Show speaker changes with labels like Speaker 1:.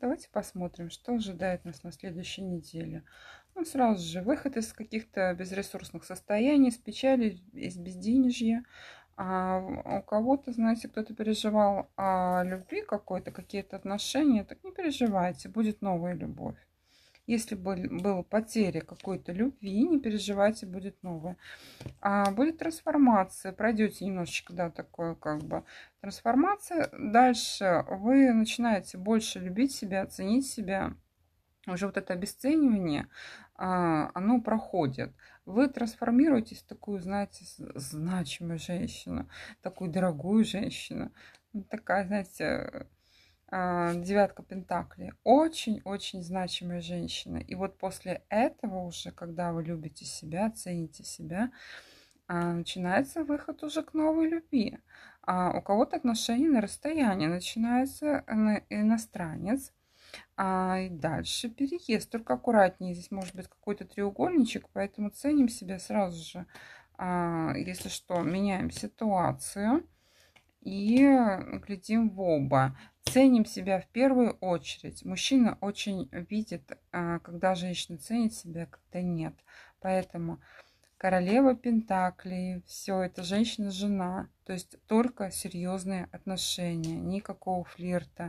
Speaker 1: Давайте посмотрим, что ожидает нас на следующей неделе. Ну, сразу же выход из каких-то безресурсных состояний, с печали, из безденежья. А у кого-то, знаете, кто-то переживал о любви какой-то, какие-то отношения, так не переживайте, будет новая любовь. Если была потеря какой-то любви, не переживайте, будет новое, А будет трансформация, пройдете немножечко, да, такое как бы трансформация. Дальше вы начинаете больше любить себя, ценить себя. Уже вот это обесценивание, а, оно проходит. Вы трансформируетесь в такую, знаете, значимую женщину, такую дорогую женщину. Ну, такая, знаете, а, девятка пентаклей. Очень-очень значимая женщина. И вот после этого уже, когда вы любите себя, цените себя, а, начинается выход уже к новой любви. А у кого-то отношения на расстоянии начинается иностранец. А и дальше переезд. Только аккуратнее. Здесь может быть какой-то треугольничек, поэтому ценим себя сразу же. А, если что, меняем ситуацию и глядим в оба. Ценим себя в первую очередь. Мужчина очень видит, а, когда женщина ценит себя, когда нет. Поэтому королева Пентаклей, все это женщина-жена. То есть только серьезные отношения, никакого флирта,